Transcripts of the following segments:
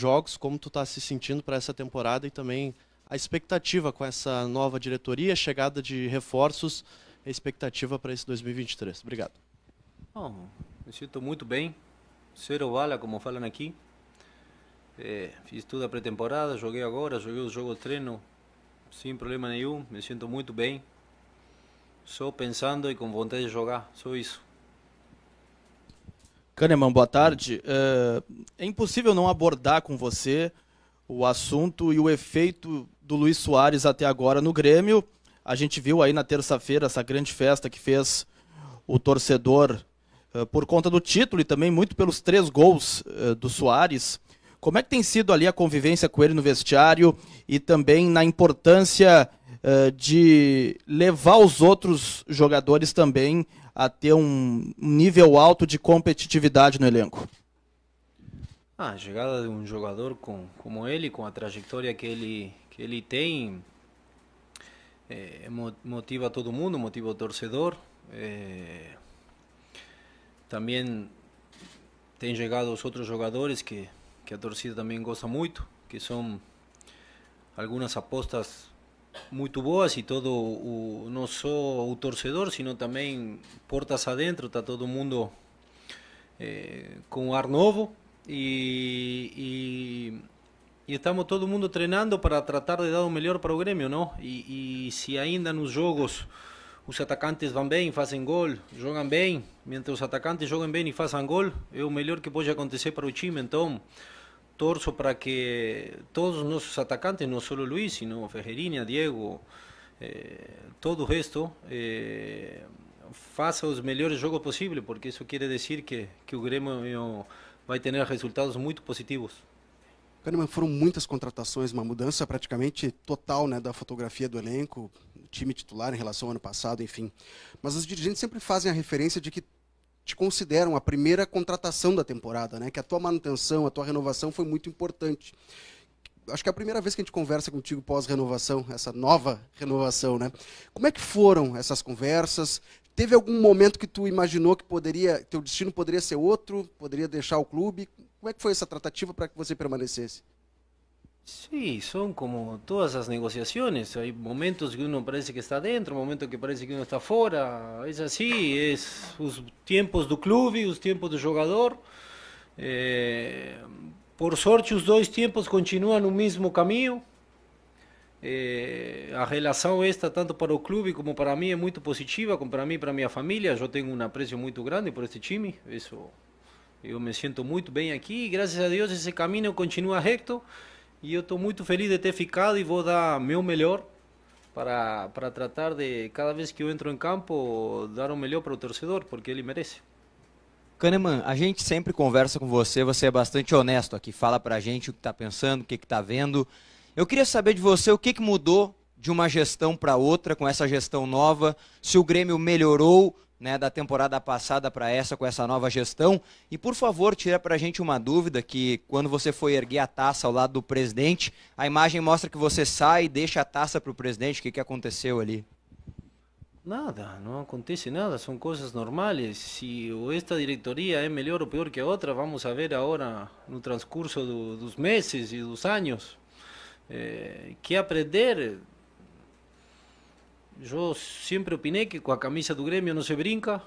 jogos, como tu está se sentindo para essa temporada e também a expectativa com essa nova diretoria, chegada de reforços, a expectativa para esse 2023. Obrigado. Bom, me sinto muito bem, zero bala, como falam aqui. É, fiz tudo a pré-temporada, joguei agora, joguei o jogo treino sem problema nenhum, me sinto muito bem. Só pensando e com vontade de jogar, só isso. Kahneman, boa tarde. É, é impossível não abordar com você o assunto e o efeito do Luiz Soares até agora no Grêmio. A gente viu aí na terça-feira essa grande festa que fez o torcedor é, por conta do título e também muito pelos três gols é, do Soares. Como é que tem sido ali a convivência com ele no vestiário e também na importância de levar os outros jogadores também a ter um nível alto de competitividade no elenco? Ah, a chegada de um jogador com, como ele, com a trajetória que ele, que ele tem, é, motiva todo mundo, motiva o torcedor. É, também tem chegado os outros jogadores que, que a torcida também gosta muito, que são algumas apostas muito boas e todo o não só o torcedor, sino também portas adentro, está todo mundo é, eh, com ar novo e, e, e, estamos todo mundo treinando para tratar de dar o melhor para o Grêmio, não? E, e se ainda nos jogos os atacantes vão bem, fazem gol, jogam bem, enquanto os atacantes jogam bem e fazem gol, é o melhor que pode acontecer para o time, então torço para que todos os nossos atacantes, não só Luiz, sino Ferreirinha, Diego, eh, todo o resto, eh, faça os melhores jogos possíveis, porque isso quer dizer que, que o Grêmio vai ter resultados muito positivos. Kahneman, foram muitas contratações, uma mudança praticamente total né, da fotografia do elenco, time titular em relação ao ano passado, enfim. Mas os dirigentes sempre fazem a referência de que te consideram a primeira contratação da temporada, né? Que a tua manutenção, a tua renovação foi muito importante. Acho que é a primeira vez que a gente conversa contigo pós-renovação, essa nova renovação, né? Como é que foram essas conversas? Teve algum momento que tu imaginou que poderia, teu destino poderia ser outro, poderia deixar o clube? Como é que foi essa tratativa para que você permanecesse? Sí, son como todas las negociaciones. Hay momentos que uno parece que está dentro, momentos que parece que uno está fuera, Es así, es los tiempos del club, los tiempos del jugador, Eh, por suerte los dos tiempos continúan un mismo camino. Eh, a esta, tanto para el clube como para mí es muy positiva, como para mí para mi familia, yo tengo un aprecio muy grande por este time. yo yo me siento muy bien aquí, gracias a Dios ese camino continúa recto. E eu estou muito feliz de ter ficado e vou dar meu melhor para, para tratar de, cada vez que eu entro em campo, dar o melhor para o torcedor, porque ele merece. Kahneman, a gente sempre conversa com você, você é bastante honesto aqui, fala para a gente o que está pensando, o que, que tá vendo. Eu queria saber de você o que, que mudou de uma gestão para outra com essa gestão nova, se o Grêmio melhorou né, da temporada passada para essa, com essa nova gestão. E, por favor, tira para a gente uma dúvida, que quando você foi erguer a taça ao lado do presidente, a imagem mostra que você sai e deixa a taça para o presidente. O que, que aconteceu ali? Nada, não acontece nada, são coisas normais. Se esta diretoria é melhor ou pior que a outra, vamos a ver agora no transcurso do, dos meses e dos anos. Eh, que aprender Yo siempre opiné que con la camisa de tu gremio no se brinca.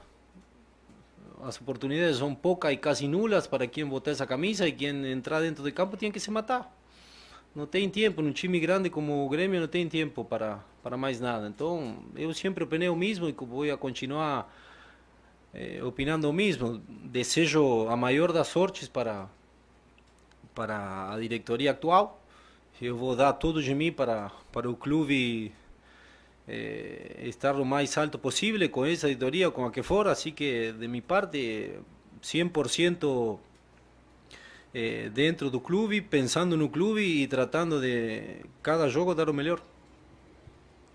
Las oportunidades son pocas y casi nulas para quien vota esa camisa y quien entra dentro del campo tiene que se matar. No tiene tiempo, en un time grande como gremio no tiene tiempo para, para más nada. Entonces, yo siempre opiné lo mismo y voy a continuar eh, opinando lo mismo. Deseo a mayor de sortes para, para a diretoria actual. Yo voy a dar todo de mí para, para club y... eh, estar lo más alto posible con esa auditoria o con la que fuera. Así que de mi parte, 100% eh, dentro del club, pensando en clube club y tratando de cada juego dar lo mejor.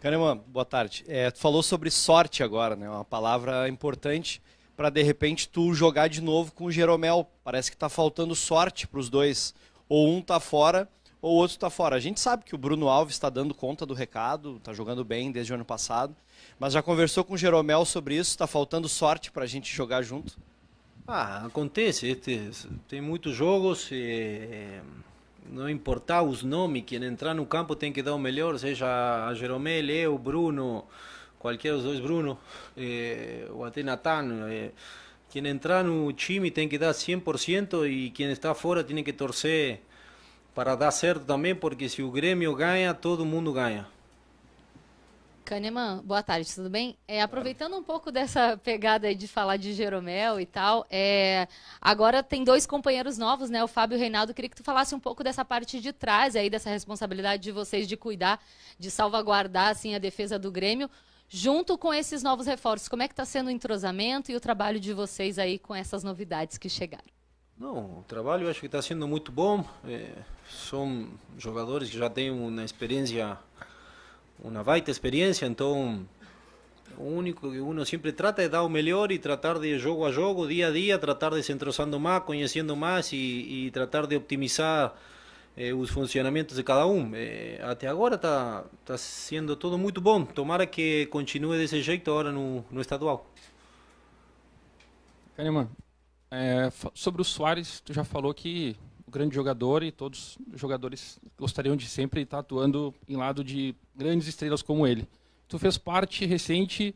Caramba, boa tarde. É, tu falou sobre sorte agora, né? Uma palavra importante para de repente tu jogar de novo com o Jeromel. Parece que está faltando sorte para os dois. Ou um tá fora ou outro está fora. A gente sabe que o Bruno Alves está dando conta do recado, está jogando bem desde o ano passado, mas já conversou com o Jeromel sobre isso, está faltando sorte para a gente jogar junto? Ah, acontece, tem muitos jogos, e não importar os nomes, quem entrar no campo tem que dar o melhor, seja a Jeromel, eu, Bruno, qualquer dos dois Bruno, ou até Natan, quem entrar no time tem que dar 100% e quem está fora tem que torcer para dar certo também, porque se o Grêmio ganha, todo mundo ganha. Kahneman, boa tarde, tudo bem? É, aproveitando um pouco dessa pegada de falar de Jeromel e tal, é, agora tem dois companheiros novos, né? O Fábio e o Reinaldo. Queria que tu falasse um pouco dessa parte de trás aí, dessa responsabilidade de vocês de cuidar, de salvaguardar assim, a defesa do Grêmio, junto com esses novos reforços. Como é que está sendo o entrosamento e o trabalho de vocês aí com essas novidades que chegaram? Não, o trabalho acho que está sendo muito bom. É, são jogadores que já têm uma experiência, uma baita experiência, então o único que uno sempre trata é dar o melhor e tratar de jogo a jogo, dia a dia, tratar de se entrosando mais, conhecendo mais e, e tratar de optimizar eh, os funcionamentos de cada um. Eh, até agora está tá sendo tudo muito bom. Tomara que continue desse jeito agora no, no estadual. Kahneman, é, sobre o Soares, tu já falou que o grande jogador e todos os jogadores gostariam de sempre estar atuando em lado de grandes estrelas como ele. Tu fez parte recente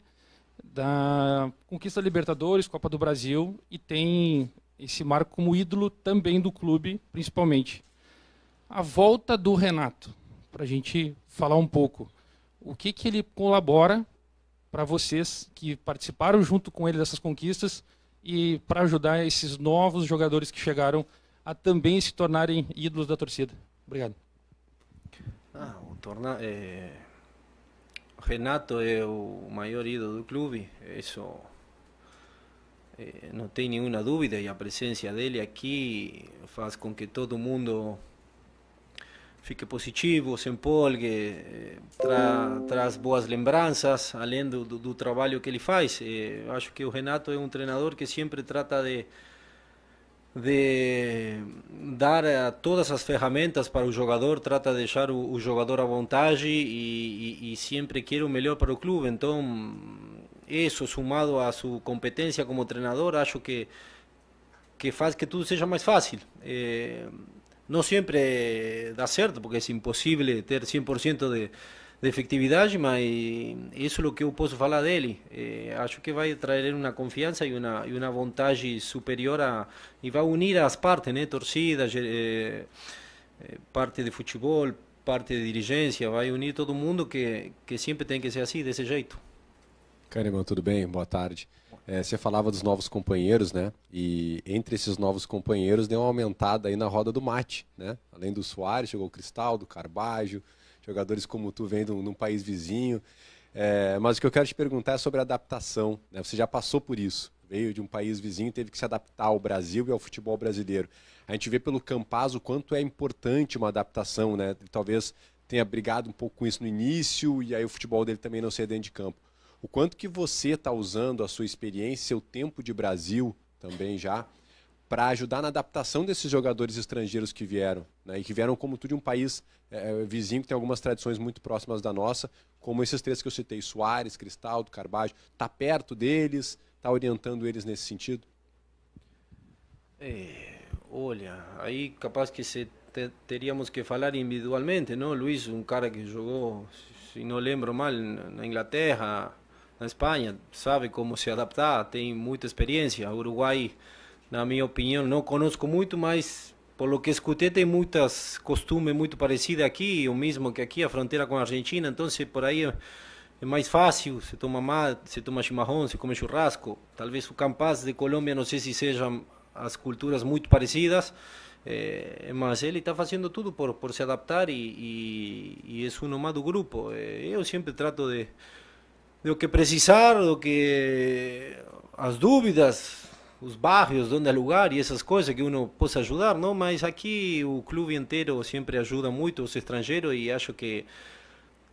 da conquista da Libertadores, Copa do Brasil e tem esse marco como ídolo também do clube, principalmente. A volta do Renato, para a gente falar um pouco. O que, que ele colabora para vocês que participaram junto com ele dessas conquistas e para ajudar esses novos jogadores que chegaram a também se tornarem ídolos da torcida. Obrigado. Ah, o torna, é... Renato é o maior ídolo do clube, isso é, não tem nenhuma dúvida, e a presença dele aqui faz com que todo mundo fique positivo, se empolgue, tra, traz boas lembranças, além do, do, do trabalho que ele faz. acho que o Renato é um treinador que sempre trata de, de dar todas as ferramentas para o jogador, trata de deixar o, o jogador à vontade e, e, e, sempre quer o melhor para o clube. Então, isso sumado à sua competência como treinador, acho que que faz que tudo seja mais fácil. Eh, no siempre da certo, porque é impossível ter 100% de, de mas isso é o que eu posso falar dele. Eh, acho que vai trazer uma confiança e uma, e uma vontade superior a, e vai unir as partes, né? torcida, eh, eh, parte de futebol, parte de dirigência, vai unir todo mundo que, que sempre tem que ser assim, desse jeito. Carimão, tudo bem? Boa tarde. É, você falava dos novos companheiros, né? E entre esses novos companheiros deu uma aumentada aí na roda do mate, né? Além do Soares, chegou o Cristal, do Carbajo, jogadores como tu vendo num país vizinho. É, mas o que eu quero te perguntar é sobre adaptação. Né? Você já passou por isso. Veio de um país vizinho, teve que se adaptar ao Brasil e ao futebol brasileiro. A gente vê pelo Campazo quanto é importante uma adaptação, né? Talvez tenha brigado um pouco com isso no início e aí o futebol dele também não ser dentro de campo o quanto que você está usando a sua experiência, seu tempo de Brasil também já, para ajudar na adaptação desses jogadores estrangeiros que vieram, né? e que vieram como tudo de um país é, vizinho que tem algumas tradições muito próximas da nossa, como esses três que eu citei, Soares, Cristaldo, Carbajo, está perto deles, está orientando eles nesse sentido? É, olha, aí capaz que se te, teríamos que falar individualmente, não? Luiz, um cara que jogou, se não lembro mal, na Inglaterra, na Espanha, sabe como se adaptar, tem muita experiência. O Uruguai, na minha opinião, não conosco muito, mas pelo que escutei, tem muitas costumes muito parecidas aqui, o mesmo que aqui, a fronteira com a Argentina, então se por aí é mais fácil, se toma mate, se toma chimarrão, se come churrasco. Talvez o Campaz de Colômbia, não sei se sejam as culturas muito parecidas, é, mas ele está fazendo tudo por, por se adaptar e, e, e é um nomado grupo. Eh, eu sempre trato de do que precisar, do que as dúvidas, os bairros, onde é lugar e essas coisas que uno possa ajudar, não? Mas aqui o clube inteiro sempre ajuda muito os estrangeiros e acho que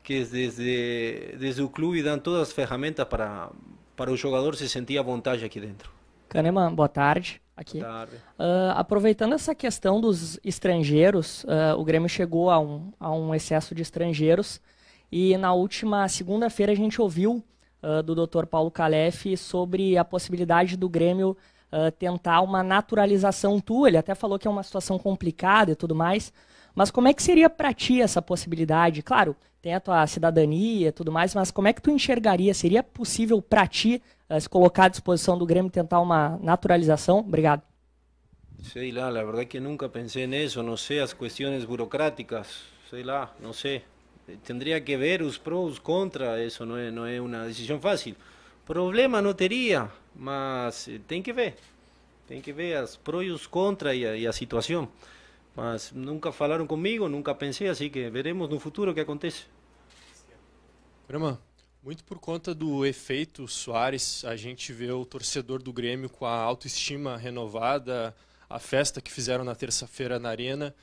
que desde desde o clube dão todas as ferramentas para para o jogador se sentir à vontade aqui dentro. Caneman, boa tarde. Aqui. Boa tarde. Uh, aproveitando essa questão dos estrangeiros, uh, o Grêmio chegou a um, a um excesso de estrangeiros. E na última segunda-feira a gente ouviu uh, do Dr. Paulo Calef sobre a possibilidade do Grêmio uh, tentar uma naturalização tua. Ele até falou que é uma situação complicada e tudo mais. Mas como é que seria para ti essa possibilidade? Claro, tem a tua cidadania e tudo mais, mas como é que tu enxergaria? Seria possível para ti uh, se colocar à disposição do Grêmio tentar uma naturalização? Obrigado. Sei lá, verdade é que nunca pensei nisso não sei as questões burocráticas, sei lá, não sei tendría que ver os pros contra, isso não é, não é uma decisão fácil. Problema não teria, mas eh, tem que ver. Tem que ver as pros e os contra e a, situação. Mas nunca falaram comigo, nunca pensei, assim que veremos no futuro o que acontece. Brahma, muito por conta do efeito Soares, a gente vê o torcedor do Grêmio com a autoestima renovada, a festa que fizeram na terça-feira na Arena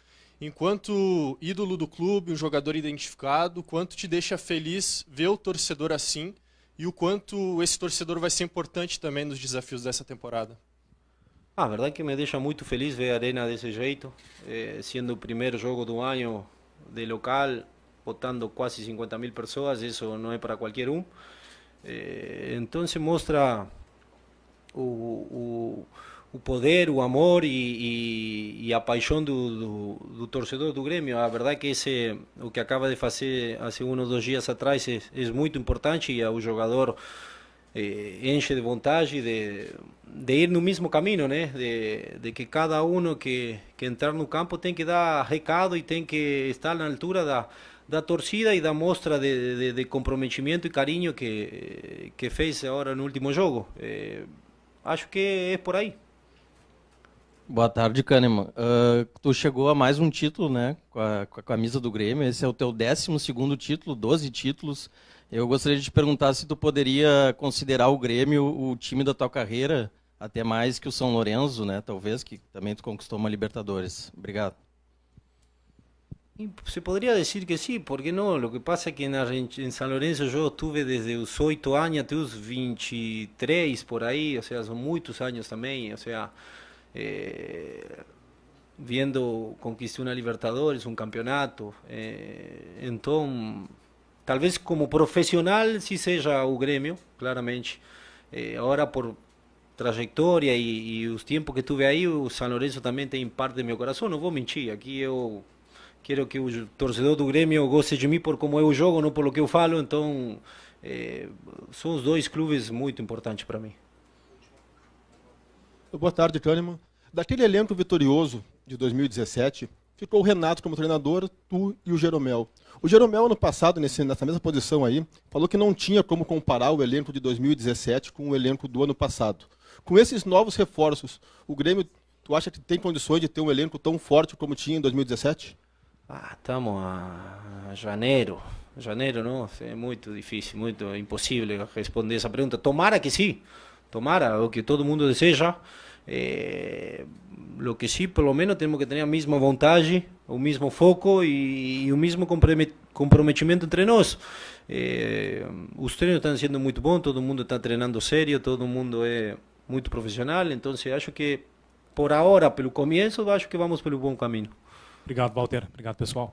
enquanto ídolo do clube, um jogador identificado, quanto te deixa feliz ver o torcedor assim e o quanto esse torcedor vai ser importante também nos desafios dessa temporada? Ah, a verdade é que me deixa muito feliz ver a Arena desse jeito, eh, sendo o primeiro jogo do ano de local, botando quase 50 mil pessoas, isso não é para qualquer um. Eh, então se mostra o, o o poder, o amor e, e, e a paixão do, do, do, torcedor do Grêmio. A verdade é que esse, o que acaba de fazer há uns dois dias atrás é, é muito importante e o jogador eh, enche de vontade de, de ir no mesmo caminho, né? De, de que cada um que, que entrar no campo tem que dar recado e tem que estar na altura da, da torcida e da mostra de, de, de comprometimento e carinho que, que fez agora no último jogo. Eh, acho que é por aí. Boa tarde, Kahneman. Uh, tu chegou a mais um título, né? Com a, com a camisa do Grêmio. Esse é o teu 12 título, 12 títulos. Eu gostaria de te perguntar se tu poderia considerar o Grêmio o time da tua carreira, até mais que o São Lourenço, né? Talvez, que também tu conquistou uma Libertadores. Obrigado. Se poderia dizer que sim, porque não? O que passa é que na, em São Lourenço eu estive desde os 8 anos até os 23 por aí, ou seja, são muitos anos também, ou seja, eh, viendo, uma Libertadores, um campeonato. Eh, então, talvez como profissional, se seja o Grêmio, claramente. Eh, agora, por trajetória e, os tempos que estive aí, o São Lourenço também tem parte do meu coração, não vou mentir. Aqui eu quero que o torcedor do Grêmio goste de mim por como eu jogo, não pelo que eu falo. Então, eh, são os dois clubes muito importantes para mim. Boa tarde, Kahneman. Daquele elenco vitorioso de 2017, ficou o Renato como treinador, tu e o Jeromel. O Jeromel, ano passado, nesse, nessa mesma posição aí, falou que não tinha como comparar o elenco de 2017 com o elenco do ano passado. Com esses novos reforços, o Grêmio, tu acha que tem condições de ter um elenco tão forte como tinha em 2017? Ah, estamos a janeiro. Janeiro, não? É muito difícil, muito impossível responder essa pergunta. Tomara que sim tomara, o que todo mundo deseja. É, eh, o que sim, pelo menos, temos que ter a mesma vontade, o mesmo foco e, e o mesmo comprometimento entre nós. É, os treinos estão sendo muito bons, todo mundo está treinando sério, todo mundo é muito profissional, então acho que por agora, pelo começo, acho que vamos pelo bom caminho. Obrigado, Walter. Obrigado, pessoal.